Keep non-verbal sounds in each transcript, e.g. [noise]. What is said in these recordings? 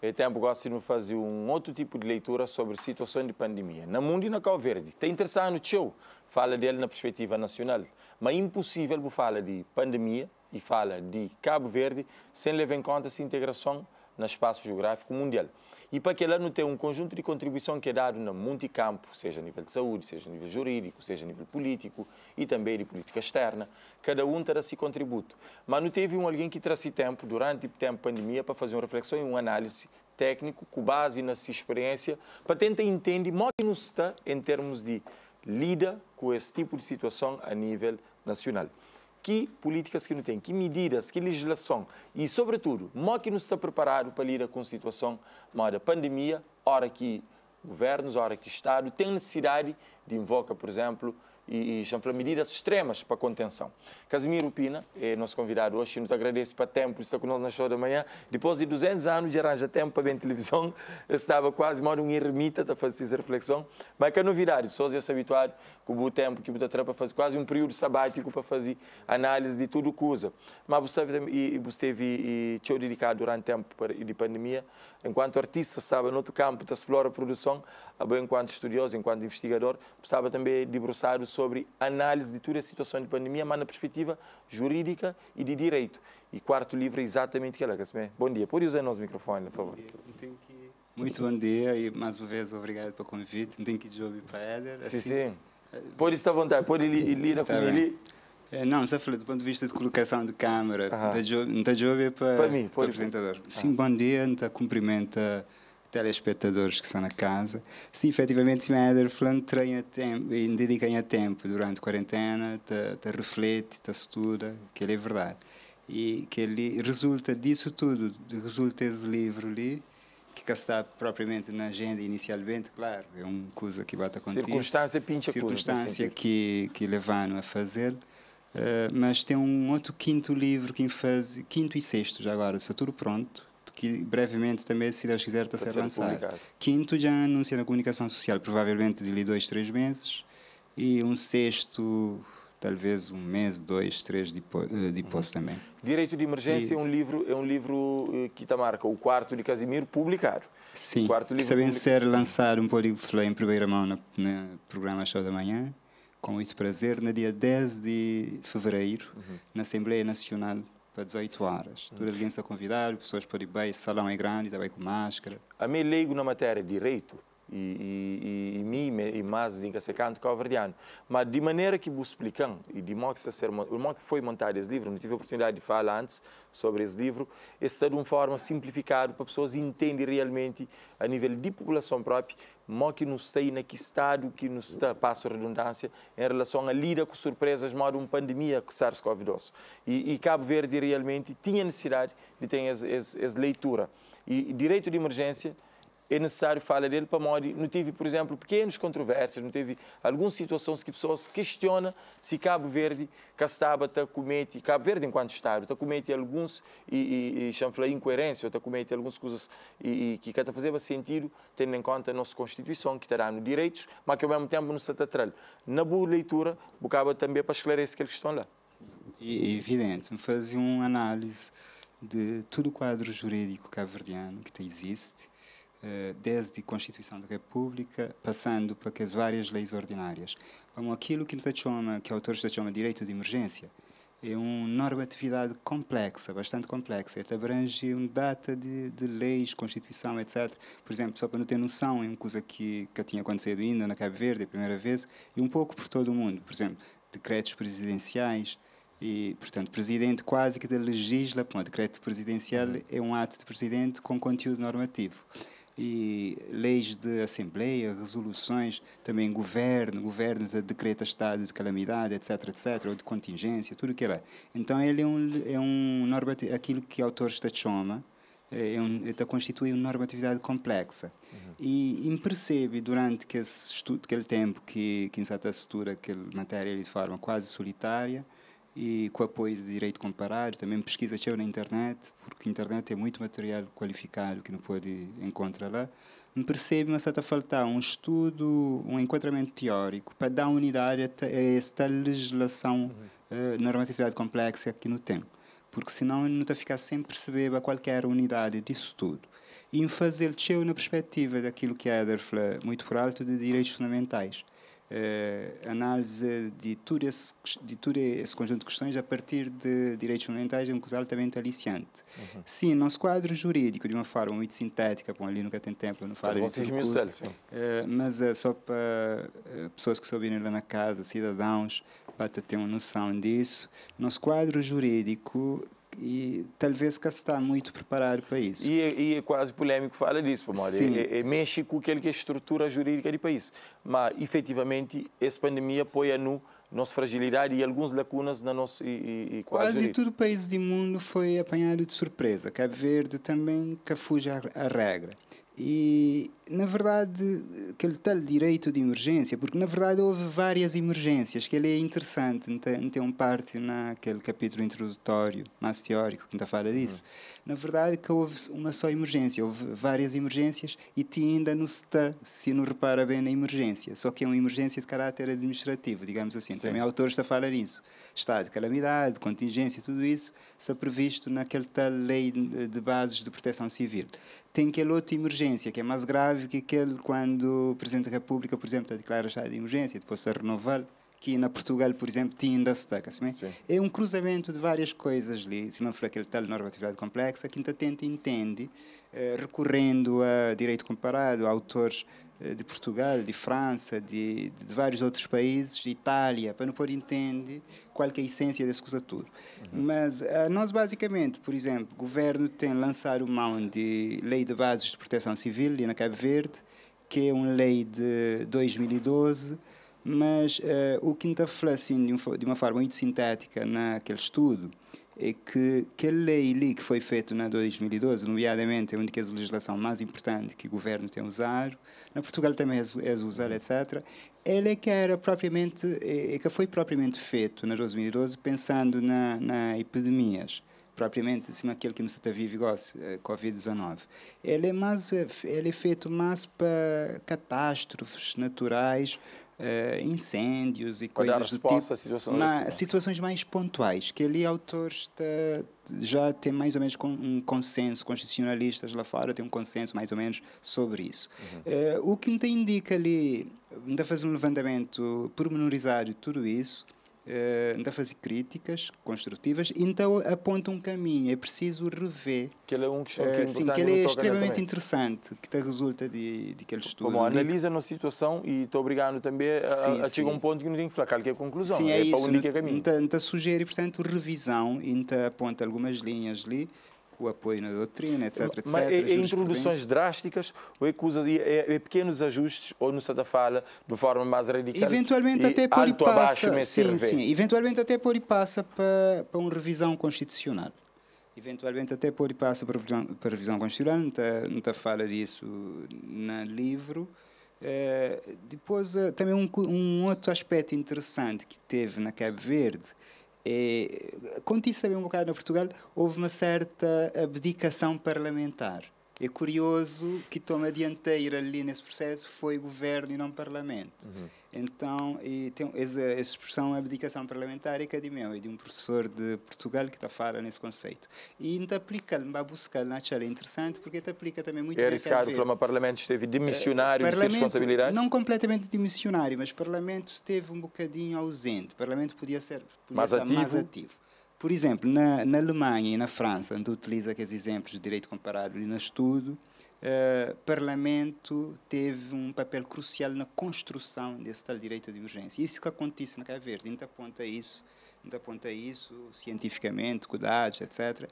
e tempo gosto de fazer um outro tipo de leitura sobre a situação de pandemia. No mundo e na Cabo Verde. Tem interessante show, fala dele na perspectiva nacional. Mas é impossível falar de pandemia e fala de Cabo Verde sem levar em conta essa integração no espaço geográfico mundial. E para que ela não tenha um conjunto de contribuição que é dado no multicampo, seja a nível de saúde, seja a nível jurídico, seja a nível político e também de política externa, cada um terá seu contributo. Mas não teve um alguém que trasse tempo, durante o tipo, tempo pandemia, para fazer uma reflexão e uma análise técnico, com base na sua experiência, para tentar entender como nos está em termos de lida com esse tipo de situação a nível nacional que políticas que não tem, que medidas, que legislação e, sobretudo, como que não está preparado para lidar com a situação da pandemia, hora que governos, hora que Estado tem necessidade de invocar, por exemplo, e, e medidas extremas para contenção. Casimiro Pina é nosso convidado hoje, nos agradece para tempo, Está estar conosco na show da manhã. Depois de 200 anos de arranjar tempo para ver televisão, [laughs] estava quase mal um ermita a fazer essa reflexão. Mas que a novidade, pessoas já se habituaram com o tempo que está para fazer quase um período sabático para fazer análise de tudo o que usa. Mas você e você teve e dedicado durante o tempo de pandemia, enquanto artista sabe no outro campo da explora a produção, enquanto estudioso, enquanto investigador, estava também debruçado sobre análise de toda a situação de pandemia, mas na perspectiva jurídica e de direito. E quarto livro é exatamente aquela que é. Bom dia. Pode usar nosso microfone, por favor. Muito bom dia e mais uma vez obrigado pelo convite. tem que desobedecer. para Assim, sim, sim. Pode estar à vontade, pode lira tá com ele. É, não, só falei do ponto de vista de colocação de câmera, não está da Job, é para, o apresentador. Ah. Sim, bom dia, então cumprimenta telespectadores que estão na casa. Sim, efetivamente Mederfland treina tempo, e dedica tempo durante a quarentena, está reflete, está estuda, que ele é verdade. E que ele resulta disso tudo, resulta esse livro ali que está propriamente na agenda inicialmente, claro, é uma coisa que vai acontecer. Circunstância pincha Circunstância coisa, que, que levaram a fazer. Uh, mas tem um outro quinto livro que fase quinto e sexto já agora, está tudo pronto, que brevemente também, se Deus quiser, está a ser, lançado. Publicado. Quinto já anuncia na comunicação social, provavelmente de ali dois, três meses, e um sexto talvez um mês, dois, três depois, eh, depois uhum. também. Direito de Emergência e... é um livro é um livro eh, que está marca o quarto de Casimiro publicado. Sim, o quarto livro sabem ser lançado um polígrafo em primeira mão no, no programa Show da Manhã, com muito prazer, no dia 10 de fevereiro, uhum. na Assembleia Nacional para 18 horas. Uhum. Toda gente está convidado, pessoas podem ir bem, salão é grande, também com máscara. A mim leigo na matéria de direito, e, e, e mais e mas de secando cabo-verdiano. Mas de maneira que vos explicam e de modo que, se ser, modo que foi montado esse livro, não tive a oportunidade de falar antes sobre esse livro, esse está é de uma forma simplificada para pessoas entenderem realmente a nível de população própria modo que nos está e na que estado que nos está, passo a redundância, em relação à lida com surpresas modo uma pandemia com SARS-CoV-2. E, e, Cabo Verde realmente tinha necessidade de ter essa leitura. E direito de emergência é necessário falar dele para morrer. Não teve, por exemplo, pequenas controvérsias, não teve alguma situação que a pessoa se questiona se Cabo Verde, Castaba comete, Cabo Verde enquanto Estado, está comete é alguns, e, e, e incoerência, está comete é algumas coisas e, e que está fazer sentido, tendo em conta a nossa Constituição, que terá no direitos, mas que ao mesmo tempo não satatral. Na boa leitura, bocaba também para esclarecer aqueles que estão lá. É evidente, fazer uma análise de todo o quadro jurídico cabo-verdiano que existe, eh, desde a Constituição da República, passando para as várias leis ordinárias. Vamos aquilo que nos chama, que autores chamam de direito de emergência. É uma normatividade complexa, bastante complexa. Até abrange uma data de, de, leis, Constituição, etc. Por exemplo, só para não ter noção, é uma coisa que, que tinha acontecido ainda na Cabo Verde, a primeira vez, e um pouco por todo o mundo. Por exemplo, decretos presidenciais, e, portanto, presidente quase que legisla, Um decreto presidencial uhum. é um ato de presidente com conteúdo normativo e leis de assembleia, resoluções, também governo, governo decreta estado de calamidade, etc, etc, ou de contingência, tudo o que era. É então ele é um, é um normativo, aquilo que o autor está chama, eh, é um, está constitui uma normatividade complexa. Uhum. E, e percebe durante que esse estudo, aquele tempo que, que em certa altura aquela matéria de forma quase solitária, e com apoio de direito comparado, também pesquisa cheia na internet, porque a internet é muito material qualificado que não pode encontrar lá, me percebe uma certa falta um estudo, um enquadramento teórico para dar unidade a esta legislação uhum. uh, eh, normatividade complexa que não tem, porque senão não está ficar sem perceber a qualquer unidade disso tudo. E em fazer cheio na perspectiva daquilo que é Aderfla muito por alto de direitos fundamentais eh, análise de todo, esse, de todo esse conjunto de questões a partir de direitos fundamentais é um caso altamente aliciante. Uhum. Sim, nosso quadro jurídico, de uma forma muito sintética, bom, ali nunca tem tempo, não falo muito curso, uh, mas é só para eh, pessoas que souberem lá na casa, cidadãos, para ter uma noção disso, nosso quadro jurídico e talvez está muito preparado para isso. E, e é quase polêmico falar disso, por É, é, é México que é a estrutura jurídica do país. Mas, efetivamente, essa pandemia apoia no nossa fragilidade e algumas lacunas na nossa e, e quase todo o país do mundo foi apanhado de surpresa Cabo Verde também que fuja a regra e na verdade, aquele tal direito de emergência, porque na verdade houve várias emergências, que ele é interessante, tem, um parte naquele capítulo introdutório, mais teórico, que ainda fala disso. Uhum. Na verdade que houve uma só emergência, houve várias emergências e ainda não se está, se não repara bem na emergência, só que é uma emergência de caráter administrativo, digamos assim. Então, Sim. Também autor está a falar nisso. Estado de calamidade, contingência, tudo isso está previsto naquela tal lei de bases de proteção civil. Tem aquela outra emergência, que é mais grave, grave que aquele quando o Presidente da República, por exemplo, declara o estado de emergência depois a renová-lo, que na Portugal, por exemplo, ainda se toca. Assim, é um cruzamento de várias coisas ali, se não for aquele tal normatividade complexa, que ainda tenta entende, eh, recorrendo a direito comparado, a autores eh, de Portugal, de França, de, de vários outros países, de Itália, para não poder entender qual é a essência desse coisa Uhum. Mas ah, nós, basicamente, por exemplo, o governo tem lançado mão de lei de bases de proteção civil na Cabo Verde, que é uma lei de 2012, mas uh, o que está assim, de, uma forma muito sintética naquele estudo é que aquele lei que foi feito na 2012, nomeadamente a única legislação mais importante que o governo tem usado, na Portugal também é usada, etc., Ele é que era propriamente, é, é que foi propriamente feito na 2012 pensando na, na epidemias propriamente assim aquele que nos está vivo Covid-19. Ele é mais eh, ele é feito mais para catástrofes naturais, uh, incêndios e coisas do tipo. A situações, na, assim, é? situações mais pontuais, que ali autores está, já tem mais ou menos um consenso, constitucionalistas lá fora têm um consenso mais ou menos sobre isso. Uhum. Uh, o que me indica ali, ainda fazer um levantamento pormenorizado de tudo isso, está a fazer críticas construtivas, então aponta um caminho, é preciso rever. Que ele é um que questão eh, que é Sim, tá que ele é extremamente também. interessante, que te resulta de, de aquele estudo. Como é analisa a situação e estou obrigado também a, sim, a chegar a um ponto que não tem que falar, que é a conclusão, sim, é, é isso, para onde é caminho. Então sugere, portanto, revisão, então aponta algumas linhas ali, o apoio na doutrina, etc. etc Mas é, introduções drásticas ou é, é, é, pequenos ajustes ou não se fala de forma mais radical? Eventualmente até por e passa. Sim, sim. Eventualmente até por e passa para, para uma revisão constitucional. Eventualmente até por e passa para revisão, para revisão constitucional, não está, não está fala disso no livro. Uh, depois, uh, também um, um outro aspecto interessante que teve na Cabo Verde é, quando isso também um bocado no Portugal, houve uma certa abdicação parlamentar. É curioso que toma dianteira ali nesse processo foi governo e não parlamento. Uhum. Então, e tem essa, expressão abdicação parlamentar é que é de meu, é de um professor de Portugal que está a falar nesse conceito. E ainda aplica-lhe, vai buscar na é interessante, porque te aplica também muito bem. É arriscado, o parlamento esteve eh, dimissionário sem de responsabilidade? Não completamente dimissionário, mas parlamento esteve um bocadinho ausente. parlamento podia ser podia mais, ser ativo. mais ativo. Por exemplo, na, na Alemanha e na França, onde utiliza aqueles exemplos de direito comparado e no estudo, o eh, Parlamento teve um papel crucial na construção desse tal direito de urgência. Isso que acontece na Cabo Verde, ainda aponta isso, ainda aponta isso cientificamente, com dados, etc.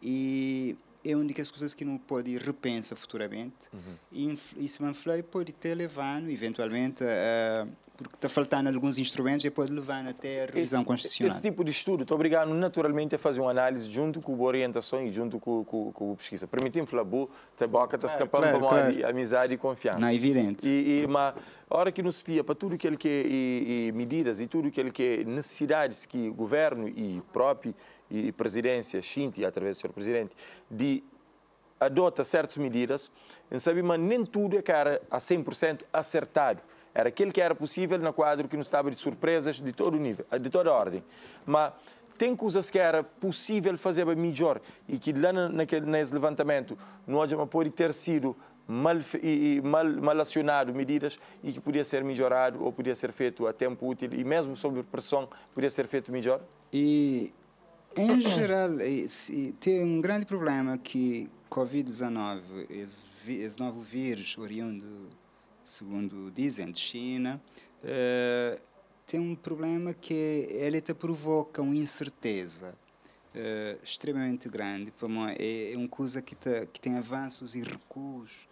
E é uma das coisas que não pode repensar futuramente uhum. e isso manflei pode ter levado eventualmente uh, porque está faltando alguns instrumentos e pode levar até a revisão esse, constitucional esse tipo de estudo estou obrigado naturalmente a fazer uma análise junto com a orientação e junto com, com, com a pesquisa permitindo falar boa tabaca está escapando claro, claro. claro. amizade e confiança não é evidente e, e mas a hora que nos pia para tudo o que ele quer e, e, medidas e tudo o que ele quer, necessidades que o governo e próprio e presidência, xinte através do senhor presidente, de adota certas medidas, não sabe, mas nem tudo é que era a 100% acertado. Era aquilo que era possível no quadro que nos estava de surpresas de todo nível, eh, de toda ordem. Mas tem coisas que era possível fazer melhor e que lá naquele, nesse levantamento não pode ter sido mal, e, mal, mal acionado medidas e que podia ser melhorado ou podia ser feito a tempo útil e mesmo sob pressão podia ser feito melhor? E, em geral, é tem um grande problema que Covid-19, esse, esse novo vírus oriundo, segundo dizem, de China, uh, tem um problema que ele te provoca uma incerteza uh, extremamente grande. Para mim, é, é uma coisa que, te, tá, que tem avanços e recuos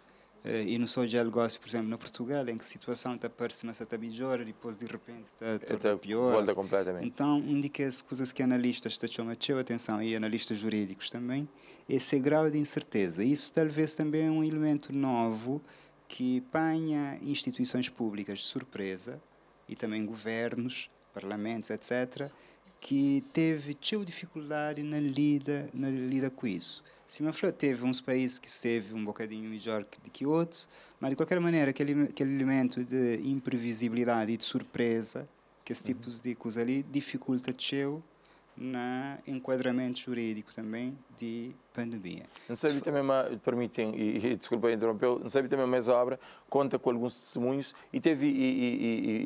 eh, e não só já negócio, por exemplo, na Portugal, em que a situação está parecendo se está melhor e depois de repente está, então, pior. Volta completamente. Então, que das coisas que analistas estão chamando atenção e analistas jurídicos também, esse é grau de incerteza. Isso talvez também é um elemento novo que apanha instituições públicas de surpresa e também governos, parlamentos, etc., que teve teve dificuldade na lida na lida com isso. Simafra teve uns países que esteve um bocadinho melhor que, que outros, mas de qualquer maneira aquele aquele elemento de imprevisibilidade e de surpresa que esse uhum. tipos de coisa ali dificulta teu no enquadramento jurídico também de pandemia. Não sabe também, permitem, e, e desculpa interromper, não sabe também, mas a obra conta com alguns testemunhos e teve e,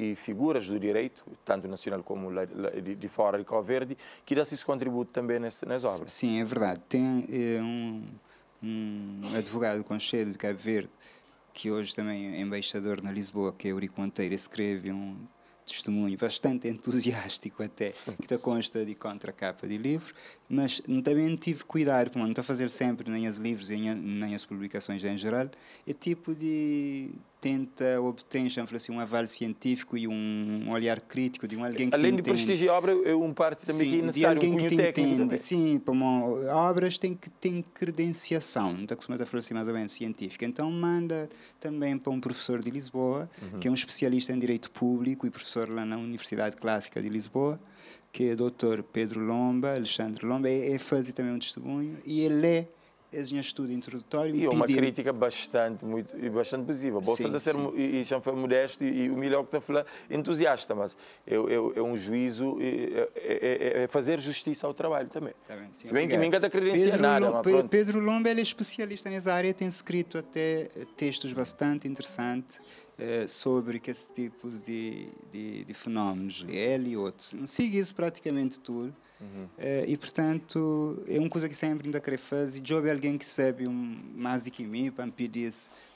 e, e figuras do direito, tanto nacional como de, de, fora de Cabo Verde, que dá esse contributo também nesse, nas obras. Sim, é verdade. Tem é, um, um advogado do Conselho de Cabo Verde, que hoje também é embaixador na Lisboa, que é Eurico Monteiro, escreve um testemunho bastante entusiástico até, que te consta de contracapa de livro, mas também tive cuidado, como não estou a fazer sempre nem as livros nem as publicações em geral, é tipo de tenta obter, chama assim, um aval científico e um olhar crítico de um alguém que Além de prestigiar a obra, é um parte também Sim, que é necessário, de alguém um que te entende. Sim, obras têm que ter credenciação, não está acostumado a falar assim mais ou menos científica. Então manda também para um professor de Lisboa, uhum. que é um especialista em direito público e professor lá na Universidade Clássica de Lisboa, que é o doutor Pedro Lomba, Alexandre Lomba, é, é fazer também um testemunho e ele é és um estudo introdutório. E é uma crítica bastante, muito, bastante positiva. Você está ser, sim, tá e, sim. e modesto e, e o melhor que está a falar, entusiasta, mas é, é, é um juízo, é é, é, é, fazer justiça ao trabalho também. Tá bem, sim, Se bem obrigado. que ninguém está credenciado Pedro, nada. Mas Pedro Lomba é especialista nessa área, tem escrito até eh, textos bastante interessantes eh, sobre esse tipo de, de, de fenómenos, ele e outros. Sigue isso praticamente tudo. Uhum. Eh, e, portanto, é uma coisa que sempre ainda queria fazer. E job é alguém que sabe um, mais do que mim para me pedir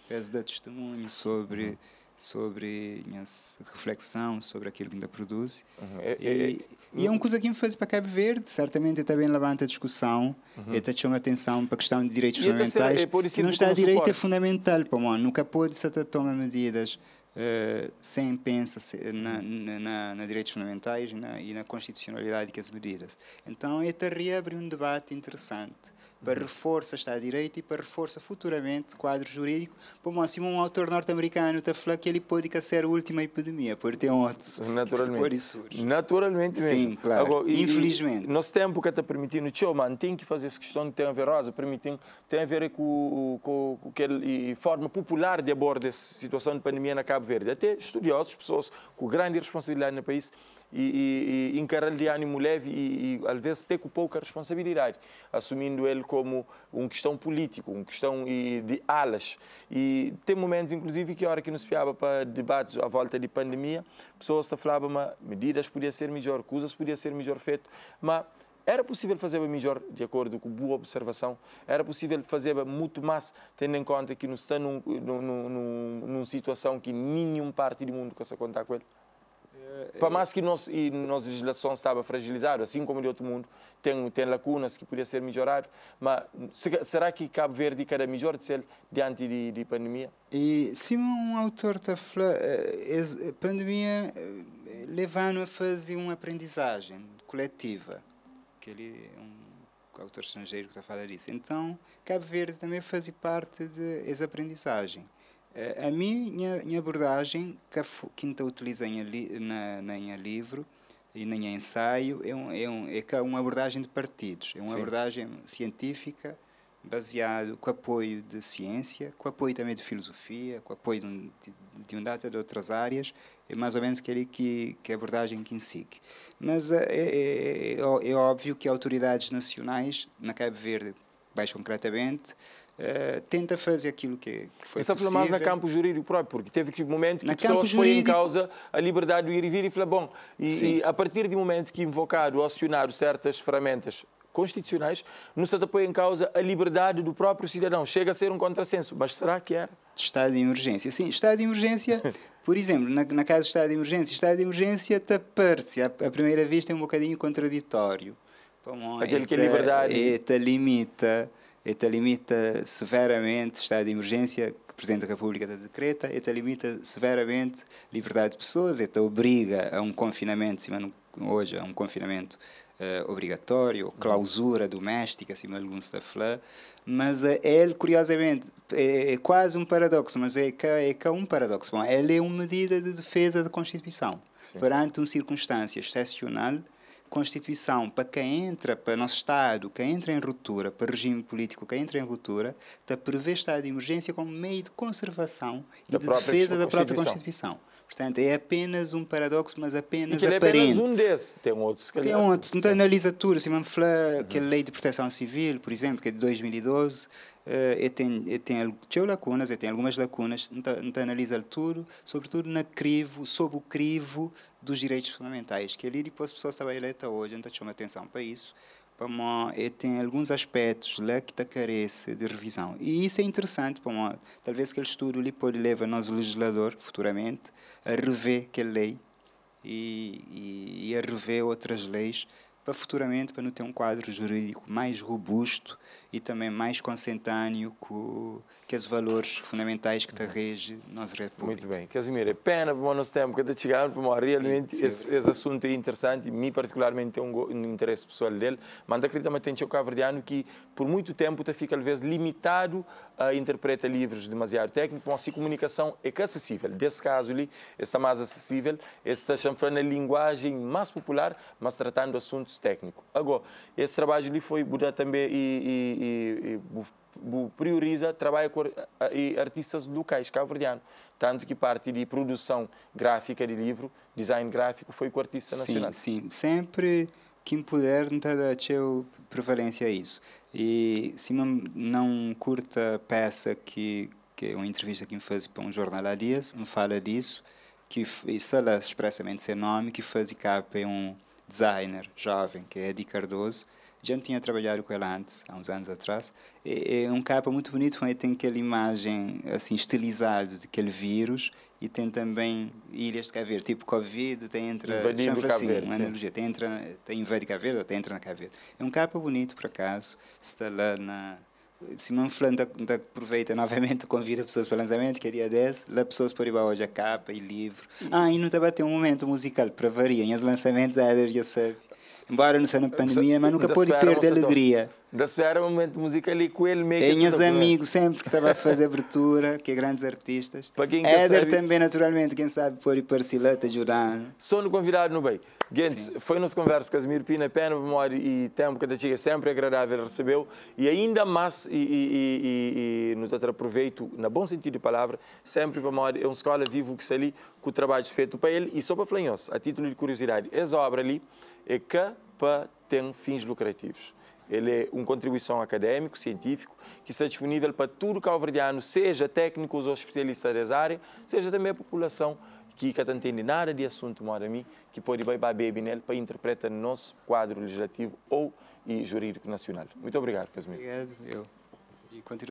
peço de testemunho sobre... Uhum sobre minha reflexão sobre aquilo que ainda produz. Uhum. É, e, e, é, é, e, é uma coisa que me faz para Cabo Verde, certamente também levanta a discussão, uhum. até chama atenção para a questão de direitos e fundamentais. É, é, não está a direito é fundamental para mundo, nunca pode se tomar medidas eh, sem pensa -se na, na, na, direitos fundamentais na, e na constitucionalidade das medidas. Então, ETA reabre um debate interessante para reforço Estado de Direito e para reforço futuramente quadro jurídico. Por máximo, assim um autor norte-americano está falando que ele pode ser a última epidemia, por ter um outro. Naturalmente. Naturalmente mesmo. Sim, claro. Agora, Infelizmente. E, nosso tempo que está permitindo, tio, mano, tem que fazer essa questão de ter verosa, permitindo, tem a ver com, com, com aquela forma popular de abordar essa situação de pandemia na Cabo Verde. Até estudiosos, pessoas com grande responsabilidade no país, e, e, e encarar de ânimo leve e, e, às vezes ter com pouca responsabilidade, assumindo ele como um questão político, um questão de alas. E tem momentos, inclusive, que a hora que nos piava para debates à volta de pandemia, pessoas falavam, que medidas podia ser melhor, coisas podia ser melhor feito, mas era possível fazer melhor, de acordo com boa observação, era possível fazer muito mais, tendo em conta que não está num, num, num, numa situação que nenhum parte do mundo consegue contar com ele. Eh, Para mais que nós, e nossa legislação estava fragilizada, assim como de outro mundo, tem, tem lacunas que podia ser melhorado, mas será que Cabo Verde era melhor de ser diante de, de pandemia? E sim um autor está a falar, a pandemia eh, levando a fazer uma aprendizagem coletiva, que ele é um autor estrangeiro que está a falar isso. Então, Cabo Verde também fazia parte dessa aprendizagem. A minha, minha abordagem, que, a, que utiliza em na, na livro e em ensaio, é, um, é, um, é uma abordagem de partidos, é uma Sim. abordagem científica, baseado com apoio de ciência, com apoio também de filosofia, com apoio de, um, de, de um data de outras áreas, é mais ou menos que que, que a abordagem que insiste Mas é, é, é, é, óbvio que autoridades nacionais, na Cabo Verde, mais concretamente, eh, tenta fazer aquilo que, que foi Essa possível. mais na campo jurídico próprio, porque teve que momento que na pessoas jurídico... em causa a liberdade do ir e vir e falar, bom, e, e a partir do momento que invocaram ou acionaram certas ferramentas constitucionais, não se põe em causa a liberdade do próprio cidadão. Chega a ser um contrassenso, mas será que é Estado de emergência. Sim, estado de emergência, [laughs] por exemplo, na, na casa do estado de emergência, estado de emergência tapar-se, à, à primeira vista é um bocadinho contraditório. Bom, Aquele que é liberdade. ETA limita ETA limita severamente estado de emergência que o Presidente da República decreta, ETA limita severamente liberdade de pessoas, ETA obriga a um confinamento, hoje a um confinamento uh, obrigatório, clausura doméstica, acima de da flã, mas uh, ele, curiosamente, é, é, quase um paradoxo, mas é que é que é um paradoxo. Bom, ele é uma medida de defesa da Constituição Sim. perante uma circunstância excepcional Constituição, para quem entra para o nosso Estado, quem entra em ruptura, para regime político, quem entra em ruptura, está prevê estado de emergência como meio de conservação e da de defesa da própria Constituição. Portanto, é apenas um paradoxo, mas apenas e é aparente. É um outro. tem um outro, se calhar. Tem um outro. Então, analisa tudo. Simon Fleur, uhum. que a Lei de Proteção Civil, por exemplo, que é de 2012, eh, e tem, e tem, tem lacunas, e tem algumas lacunas, então analisa tudo, sobretudo na crivo, sob o crivo dos direitos fundamentais, que ali depois a pessoa estava eleita tá hoje, então tá chama atenção para isso, para e tem alguns aspectos lá que está carece de revisão. E isso é interessante para mim. Talvez aquele estudo lhe pode levar nós, legislador, futuramente, a rever aquela lei e, e, e a rever outras leis para futuramente para não ter um quadro jurídico mais robusto e também mais consentâneo com que os valores fundamentais que te uhum. rege nossa república. Muito bem. Casimiro, é pena para o nosso tempo que chegando para porque é realmente sim, esse, esse, assunto é interessante e mim particularmente tem um, um, interesse pessoal dele, mas acredito que tem o cabo que por muito tempo te fica às vezes limitado interpreta livros demasiado técnicos, mas assim comunicação é, é acessível. Desse caso ali, está é mais acessível, está chamando é a linguagem mais popular, mas tratando assuntos técnicos. Agora, esse trabalho ali foi mudar também e, e, e prioriza trabalho com artistas locais cabo-verdiano. Tanto que parte de produção gráfica de livro, design gráfico, foi com artista nacional. Sim, sim. Sempre quem puder está da sua preferência a isso. E se não curta peça que que é uma entrevista que me faz para um jornal há dias, me fala disso, que se ela expressamente seu nome, que faz capa é um designer jovem, que é Eddie Cardoso, já gente tinha trabalhado com ela antes, há uns anos atrás. É, é um capa muito bonito, onde né? tem aquela imagem assim de aquele vírus e tem também ilhas de Caveira, tipo Covid, tem entra Invadindo chama assim, uma analogia, tem entra tem invade Caveira, tem entra na Caveira. É um capa bonito por acaso, está lá na Simão Flanta aproveita [laughs] novamente, convida pessoas para o lançamento, que é dia 10. Lá pessoas podem ir hoje a capa e livro. Ah, e não estava a ter um momento musical para variar. Em os lançamentos, é a Eder já sabe embora não seja na então, pandemia, mas então, nunca então pôde perder a alegria. Da espera um momento de música ali com ele mesmo. Tenhas assim, amigos sempre que estava a fazer abertura, que é grandes artistas. Éder também, naturalmente, quem sabe pôr e parcileta, ajudar. Só no convidado no bem. Gentes, foi nosso conversa Casimiro Pina, pena, memória e tempo que a chega sempre agradável recebeu e ainda mais, e, e, e, e no outro aproveito, na bom sentido de palavra, sempre para memória, é um escola vivo que se ali, com o trabalho feito para ele e só para falar a título de curiosidade, essa obra ali, é que tem ter fins lucrativos. Ele é uma contribuição académico científico, que está disponível para todo calverdiano, seja técnicos ou especialistas das áreas, seja também a população que não entende nada de assunto mora mim, que pode ir para a nele para interpretar no nosso quadro legislativo ou e jurídico nacional. Muito obrigado, Casimiro. Obrigado, eu. E continuo.